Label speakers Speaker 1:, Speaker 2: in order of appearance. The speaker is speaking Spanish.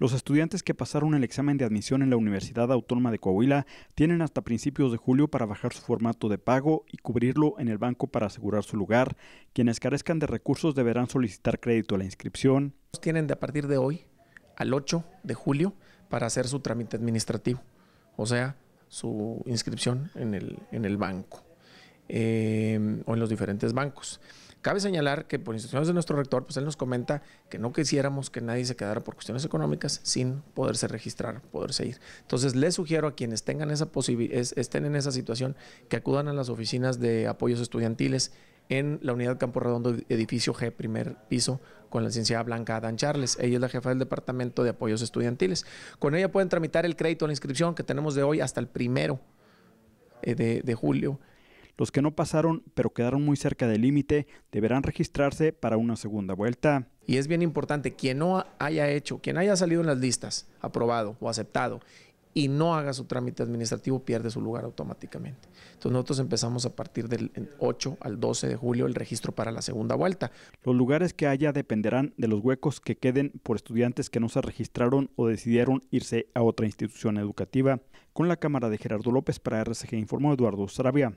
Speaker 1: Los estudiantes que pasaron el examen de admisión en la Universidad Autónoma de Coahuila tienen hasta principios de julio para bajar su formato de pago y cubrirlo en el banco para asegurar su lugar. Quienes carezcan de recursos deberán solicitar crédito a la inscripción. Tienen de a partir de hoy
Speaker 2: al 8 de julio para hacer su trámite administrativo, o sea, su inscripción en el, banco eh, o en los diferentes bancos. Cabe señalar que por instrucciones de nuestro rector, pues él nos comenta que no quisiéramos que nadie se quedara por cuestiones económicas sin poderse registrar, poderse ir. Entonces les sugiero a quienes tengan esa es, estén en esa situación que acudan a las oficinas de apoyos estudiantiles en la unidad Campo Redondo, edificio G, primer piso, con la licenciada Blanca Adán Charles. Ella es la jefa del Departamento de Apoyos Estudiantiles. Con ella pueden tramitar el crédito a la inscripción que tenemos de hoy hasta el primero
Speaker 1: eh, de julio los que no pasaron pero quedaron muy cerca del
Speaker 2: límite deberán registrarse para una segunda vuelta. Y es bien importante, quien no haya hecho, quien haya salido en las listas, aprobado o aceptado, y no haga su trámite administrativo, pierde su lugar automáticamente. Entonces nosotros empezamos a partir del 8 al 12 de julio
Speaker 1: el registro para la segunda vuelta. Los lugares que haya dependerán de los huecos que queden por estudiantes que no se registraron o decidieron irse a otra institución educativa. Con la cámara de Gerardo López para RCG informó Eduardo Sarabia.